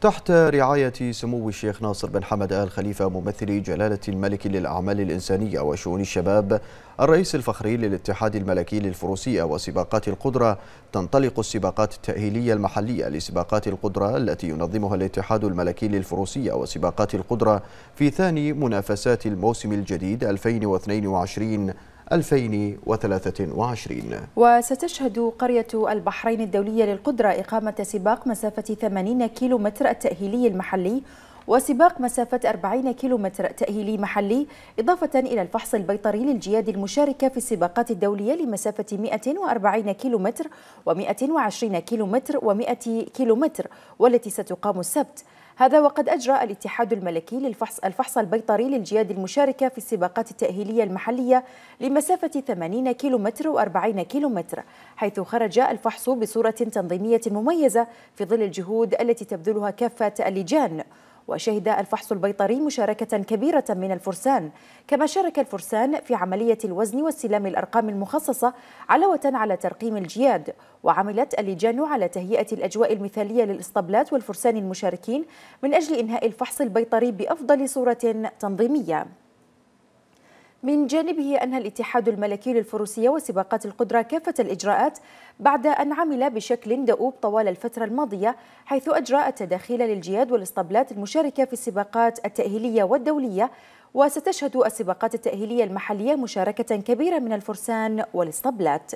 تحت رعاية سمو الشيخ ناصر بن حمد آل خليفة ممثل جلالة الملك للأعمال الإنسانية وشؤون الشباب الرئيس الفخري للاتحاد الملكي للفروسية وسباقات القدرة تنطلق السباقات التأهيلية المحلية لسباقات القدرة التي ينظمها الاتحاد الملكي للفروسية وسباقات القدرة في ثاني منافسات الموسم الجديد 2022 2023 وستشهد قرية البحرين الدولية للقدرة إقامة سباق مسافة 80 كيلومتر التأهيلي المحلي وسباق مسافة 40 كيلومتر تأهيلي محلي إضافة إلى الفحص البيطري للجياد المشاركة في السباقات الدولية لمسافة 140 كيلومتر و120 كيلومتر و100 كيلومتر والتي ستقام السبت هذا وقد أجرى الاتحاد الملكي للفحص الفحص البيطري للجياد المشاركة في السباقات التأهيلية المحلية لمسافة 80 كيلومتر و40 كيلومتر حيث خرج الفحص بصورة تنظيمية مميزة في ظل الجهود التي تبذلها كافة اللجان وشهد الفحص البيطري مشاركة كبيرة من الفرسان كما شارك الفرسان في عملية الوزن واستلام الأرقام المخصصة علاوة على ترقيم الجياد وعملت اللجان على تهيئة الأجواء المثالية للإسطبلات والفرسان المشاركين من أجل إنهاء الفحص البيطري بأفضل صورة تنظيمية من جانبه أنهى الاتحاد الملكي للفروسية وسباقات القدرة كافة الإجراءات بعد أن عمل بشكل دؤوب طوال الفترة الماضية حيث أجرى التداخيل للجياد والاسطبلات المشاركة في السباقات التأهيلية والدولية وستشهد السباقات التأهيلية المحلية مشاركة كبيرة من الفرسان والاسطبلات